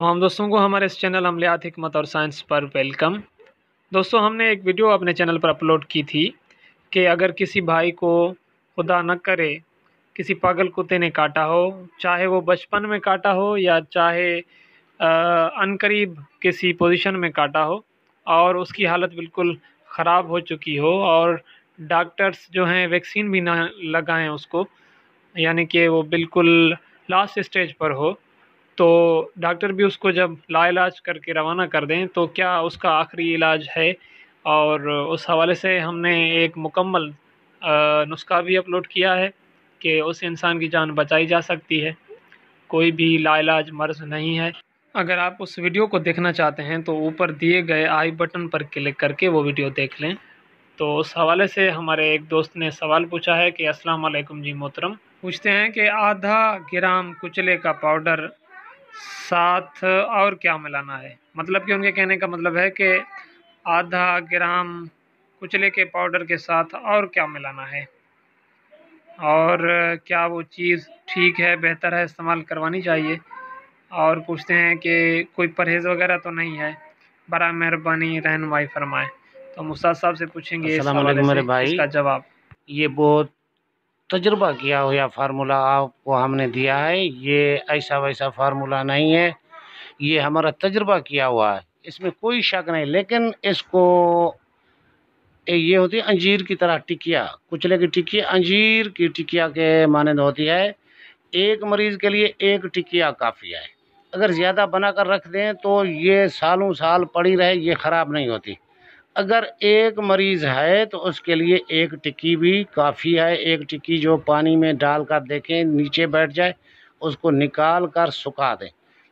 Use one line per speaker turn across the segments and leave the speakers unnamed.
तो हम दोस्तों को हमारे इस चैनल हमलियात हमत और साइंस पर वेलकम दोस्तों हमने एक वीडियो अपने चैनल पर अपलोड की थी कि अगर किसी भाई को खुदा न करे किसी पागल कुत्ते ने काटा हो चाहे वो बचपन में काटा हो या चाहे अनकरीब किसी पोजीशन में काटा हो और उसकी हालत बिल्कुल ख़राब हो चुकी हो और डॉक्टर्स जो हैं वैक्सीन भी ना लगाएं उसको यानी कि वो बिल्कुल लास्ट स्टेज पर हो तो डॉक्टर भी उसको जब लाइलाज करके रवाना कर दें तो क्या उसका आखिरी इलाज है और उस हवाले से हमने एक मुकम्मल नुस्खा भी अपलोड किया है कि उस इंसान की जान बचाई जा सकती है कोई भी लाइलाज मर्ज नहीं है अगर आप उस वीडियो को देखना चाहते हैं तो ऊपर दिए गए आई बटन पर क्लिक करके वो वीडियो देख लें तो उस हवाले से हमारे एक दोस्त ने सवाल पूछा है कि अस्सलाम जी मोहतरम पूछते हैं कि आधा ग्राम कुचले का पाउडर साथ और क्या मिलाना है मतलब कि उनके कहने का मतलब है कि आधा ग्राम कुचले के पाउडर के साथ और क्या मिलाना है और क्या वो चीज़ ठीक है बेहतर है इस्तेमाल करवानी चाहिए और पूछते हैं कि कोई परहेज़ वगैरह तो नहीं है बड़ा मेहरबानी रहनमाई फरमाएँ तो मुस्ताद
साहब से पूछेंगे मेरे भाई इसका जवाब ये बहुत तजुर्बा किया हुआ फार्मूला आपको हमने दिया है ये ऐसा वैसा फार्मूला नहीं है ये हमारा तजुर्बा किया हुआ है इसमें कोई शक नहीं लेकिन इसको ये होती है अंजीर की तरह टिकिया कुचले की टिकिया अंजीर की टिकिया के मानंद होती है एक मरीज़ के लिए एक टिकिया काफ़ी है अगर ज़्यादा बना कर रख दें तो ये सालों साल पड़ी रहे ये ख़राब नहीं होती अगर एक मरीज़ है तो उसके लिए एक टिक्की भी काफ़ी है एक टिक्की जो पानी में डाल कर देखें नीचे बैठ जाए उसको निकाल कर सुखा दें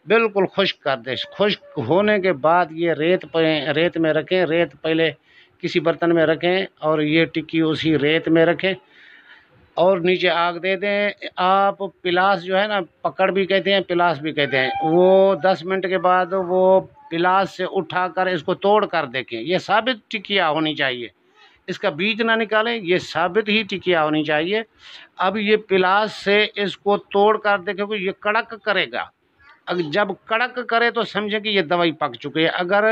बिल्कुल खुश्क कर दें खुश्क होने के बाद ये रेत रेत में रखें रेत पहले किसी बर्तन में रखें और ये टिक्की उसी रेत में रखें और नीचे आग दे दें आप पिलास जो है ना पकड़ भी कहते हैं पिलास भी कहते हैं वो दस मिनट के बाद वो गिलास से उठाकर इसको तोड़ कर देखें यह साबित टिकिया होनी चाहिए इसका बीज ना निकालें ये साबित ही टिकिया होनी चाहिए अब ये पिलास से इसको तोड़ कर देखें ये कड़क करेगा अगर जब कड़क करे तो समझे कि ये दवाई पक चुकी है अगर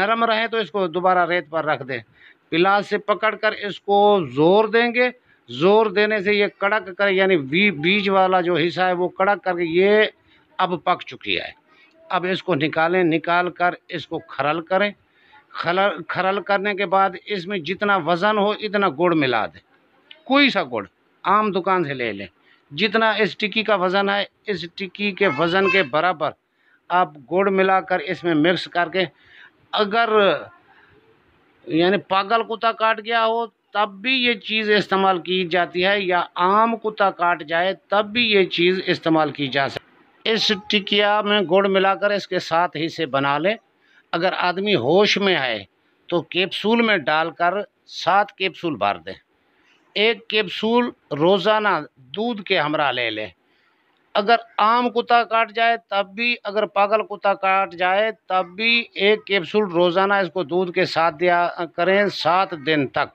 नरम रहे तो इसको दोबारा रेत पर रख दें पिलास से पकड़कर इसको ज़ोर देंगे ज़ोर देने से ये कड़क करे यानी बीज वाला जो हिस्सा है वो कड़क करके ये अब पक चुकी है अब इसको निकालें निकाल कर इसको खरल करें खरल खरल करने के बाद इसमें जितना वज़न हो इतना गुड़ मिला दें कोई सा गुड़ आम दुकान से ले लें जितना इस टिक्की का वज़न है इस टिक्की के वज़न के बराबर आप गुड़ मिलाकर इसमें मिक्स करके अगर यानी पागल कुत्ता काट गया हो तब भी ये चीज़ इस्तेमाल की जाती है या आम कुत्ता काट जाए तब भी ये चीज़ इस्तेमाल की जा सकती इस टिकिया में गुड़ मिलाकर इसके साथ ही से बना लें अगर आदमी होश में है तो कैप्सूल में डालकर सात कैप्सूल भर दें एक कैप्सूल रोज़ाना दूध के हमरा ले लें अगर आम कुत्ता काट जाए तब भी अगर पागल कुत्ता काट जाए तब भी एक कैप्सूल रोज़ाना इसको दूध के साथ दिया करें सात दिन तक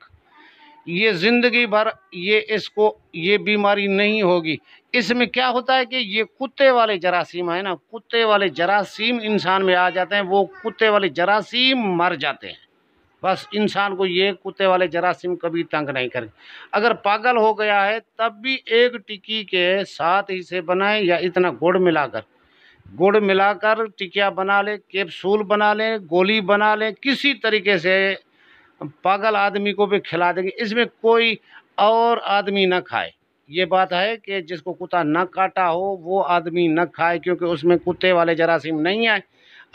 ये ज़िंदगी भर ये इसको ये बीमारी नहीं होगी इसमें क्या होता है कि ये कुत्ते वाले जरासीम है ना कुत्ते वाले जरासीम इंसान में आ जाते हैं वो कुत्ते वाले जरासीम मर जाते हैं बस इंसान को ये कुत्ते वाले जरासीम कभी तंग नहीं करें अगर पागल हो गया है तब भी एक टिक्की के साथ हिस्से बनाए या इतना गुड़ मिलाकर गुड़ मिलाकर टिकिया बना लें कैप्सूल बना लें गोली बना लें किसी तरीके से पागल आदमी को भी खिला देंगे इसमें कोई और आदमी ना खाए ये बात है कि जिसको कुत्ता न काटा हो वो आदमी न खाए क्योंकि उसमें कुत्ते वाले जरासीम नहीं आए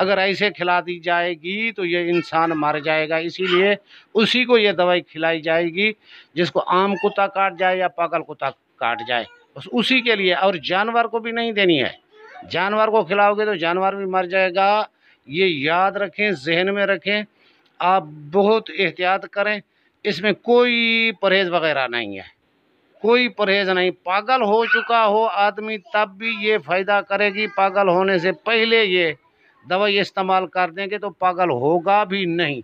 अगर ऐसे खिला दी जाएगी तो ये इंसान मर जाएगा इसीलिए उसी को ये दवाई खिलाई जाएगी जिसको आम कुत्ता काट जाए या पागल कुत्ता काट जाए बस उसी के लिए और जानवर को भी नहीं देनी है जानवर को खिलाओगे तो जानवर भी मर जाएगा ये याद रखें जहन में रखें आप बहुत एहतियात करें इसमें कोई परहेज़ वगैरह नहीं है कोई परहेज़ नहीं पागल हो चुका हो आदमी तब भी ये फ़ायदा करेगी पागल होने से पहले ये दवाई इस्तेमाल कर देंगे तो पागल होगा भी नहीं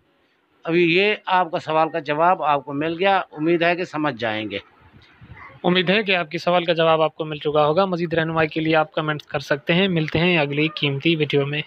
अभी ये आपका सवाल का जवाब आपको मिल गया उम्मीद है कि समझ जाएंगे
उम्मीद है कि आपके सवाल का जवाब आपको मिल चुका होगा मजीद रहनुमाई के लिए आप कमेंट्स कर सकते हैं मिलते हैं अगली कीमती वीडियो में